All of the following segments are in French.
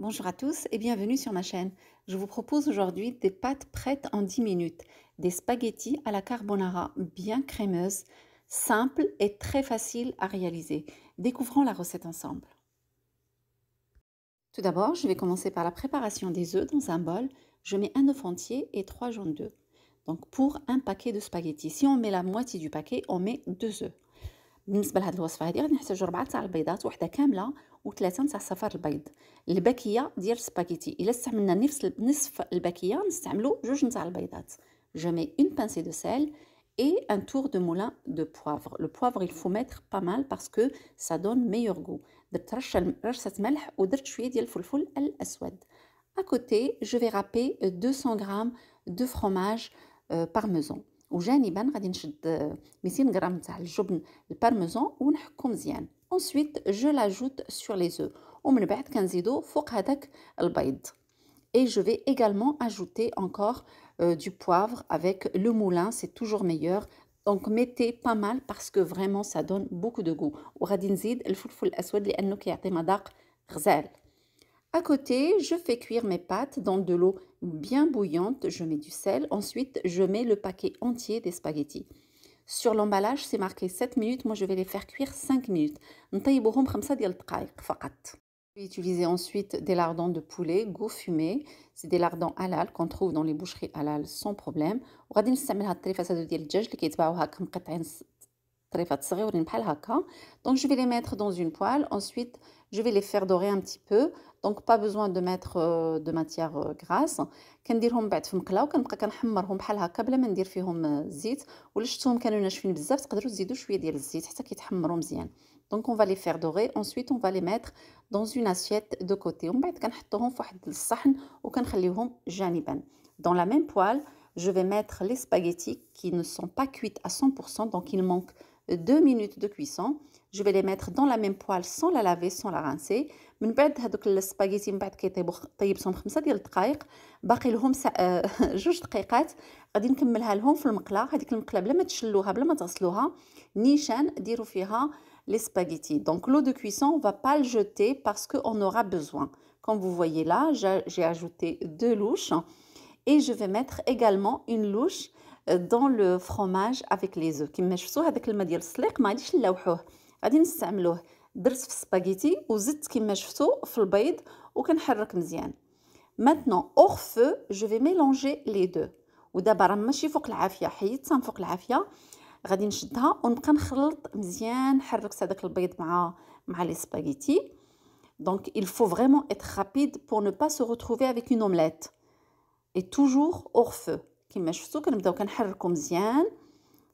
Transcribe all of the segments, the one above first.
Bonjour à tous et bienvenue sur ma chaîne. Je vous propose aujourd'hui des pâtes prêtes en 10 minutes, des spaghettis à la carbonara bien crémeuses, simples et très faciles à réaliser. Découvrons la recette ensemble. Tout d'abord, je vais commencer par la préparation des œufs dans un bol. Je mets un œuf entier et trois jaunes d'œufs. Donc pour un paquet de spaghettis, si on met la moitié du paquet, on met deux œufs. بالنسبه لهاد الوصفه هذه غادي نحتاج 4 تاع البيضات وحده كامله و وثلاثه تاع صفار البيض الباكيه ديال السباكيتي الا استعملنا نفس نصف الباكيه نستعملو جوج نتاع البيضات جامي اون بانسي دو سel اي ان تور دو moulin دو بوافر Le poivre, il faut mettre pas mal parce que ça donne meilleur goût. درت رشة ملح ودرت شوية ديال الفلفل الأسود. À côté, je vais râper 200 g de fromage euh, au جانب غادي نشد 200 g تاع parmesan البارميزان ونحكو مزيان ensuite je l'ajoute sur les œufs et من بعد كنزيدو فوق هذاك البيض et je vais également ajouter encore euh, du poivre avec le moulin c'est toujours meilleur donc mettez pas mal parce que vraiment ça donne beaucoup de goût و غادي نزيد الفلفل الاسود لانه كيعطي مذاق غزال à côté, je fais cuire mes pâtes dans de l'eau bien bouillante, je mets du sel, ensuite je mets le paquet entier des spaghettis. Sur l'emballage, c'est marqué 7 minutes, moi je vais les faire cuire 5 minutes. Je vais utiliser ensuite des lardons de poulet, goût fumé, c'est des lardons halal qu'on trouve dans les boucheries halal sans problème. Donc je vais les mettre dans une poêle. Ensuite, je vais les faire dorer un petit peu. Donc pas besoin de mettre euh, de matière euh, grasse. Euh, donc on va les faire dorer. Ensuite, on va les mettre dans une assiette de côté. On va Dans la même poêle, je vais mettre les spaghettis qui ne sont pas cuites à 100%, donc il manque 2 minutes de cuisson je vais les mettre dans la même poêle sans la laver sans la rincer من بعد هذوك السباغيتي من بعد كي طيبو طيبتهم خمسة ديال الدقائق باقي لهم سا... جوج دقيقات غادي نكملها لهم في المقله هذيك المقله بلا ما تشلوها بلا ما تغسلوها نيشان ديروا فيها لي سباغيتي دونك لو دو كويسون on با pas le jeter parce qu'on aura besoin. Comme vous voyez là, j'ai ajouté deux louches et je vais mettre également une louche euh, dans le fromage avec les œufs كما شفتوا هذاك الماء ديال السليق ما غاديش نلوحوه غادي نستعملوه درت في وزدت كما شفتوا maintenant hors feu je vais mélanger les deux ودابا راه ماشي Donc, il faut vraiment être rapide pour ne pas se retrouver avec une omelette. Et toujours hors feu. كما شفتوا كنبداو كنحركو مزيان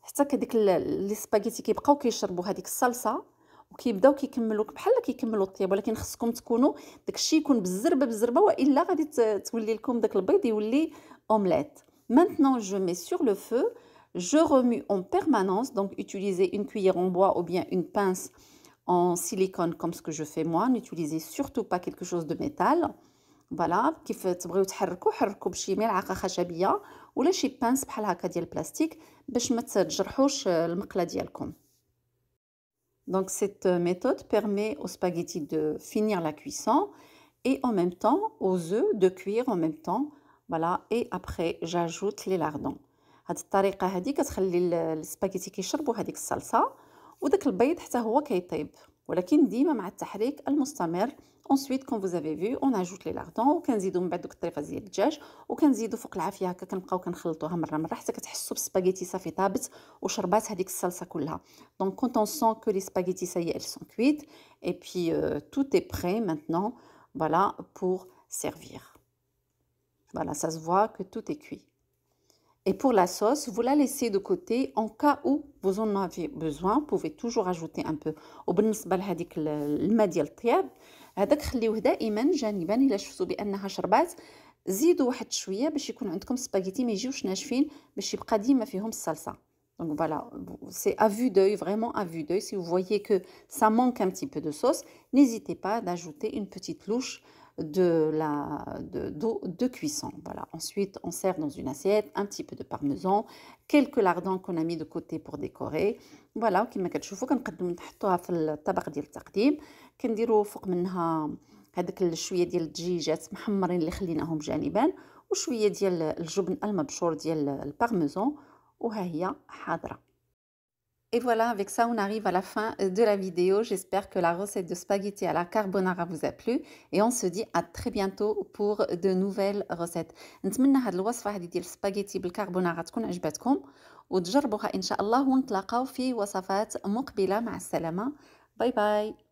حتى كديك لي سباغيتي كيبقاو كيشربوا هذيك الصلصه وكيبداو كيكملوا بحال كيكملوا الطياب ولكن خصكم تكونوا داكشي يكون بالزربه بالزربه والا غادي تولي لكم داك البيض يولي اومليت maintenant je mets sur le feu je remue en permanence donc utilisez une cuillère en bois ou bien une pince en silicone comme ce que je fais moi n'utilisez surtout pas quelque chose de métal voilà كيف تبغيو تحركوا حركوا بشي ملعقه خشبيه ولا شي بانس بحال هكا ديال البلاستيك باش ما تجرحوش المقله ديالكم Donc cette méthode permet aux spaghettis de finir la cuisson et en même temps aux œufs de cuire en même temps. Voilà et après j'ajoute les lardons. هاد الطريقه هادي كتخلي السباغيتي كيشربوا هذيك الصلصه وداك البيض حتى هو كيطيب ولكن ديما مع التحريك المستمر اونسويت كون فوز افي فيو اون اجوت لي لاردون وكنزيدو من بعد دوك الطريفه ديال الدجاج وكنزيدو فوق العافيه هكا كنبقاو كنخلطوها مره مره حتى كتحسوا بالسباغيتي صافي طابت وشربات هذيك الصلصه كلها دونك كونت سون كو لي سباغيتي ساي ال سون كويت اي بي توت اي بري مانتنون فوالا بور سيرفير فوالا سا سفوا كو تو اي كوي Et pour la sauce, vous la laissez de côté en cas où vous en avez besoin. Vous pouvez toujours ajouter un peu. Au وبالنسبة لهذيك الماء ديال الطياب هذاك خليوه دائما جانبا إلا شفتوا بانها شربات زيدوا واحد شويه باش يكون عندكم سباغيتي ما يجيوش ناشفين باش يبقى ديما فيهم الصلصه Donc voilà, c'est à vue d'œil, vraiment à vue d'œil. Si vous voyez que ça manque un petit peu de sauce, n'hésitez pas d'ajouter une petite louche de, la, d'eau de, de cuisson. Voilà. Ensuite, on sert dans une assiette un petit peu de parmesan, quelques lardons qu'on a mis de côté pour décorer. Voilà, كما كتشوفوا كنقدموا نحطوها في الطبق ديال التقديم كنديروا فوق منها هذاك الشويه ديال الدجاجات محمرين اللي خليناهم جانبا وشويه ديال الجبن المبشور ديال البارميزون وها هي حاضره et voilà, avec ça, on arrive à la fin euh, de la vidéo. J'espère que la recette de spaghetti à la carbonara vous a plu et on se dit à très bientôt pour de nouvelles recettes. نتمنى هاد الوصفة هادي ديال la بالكربونارا تكون عجبتكم وتجربوها إن شاء الله ونتلاقاو في وصفات مقبلة مع السلامة Bye باي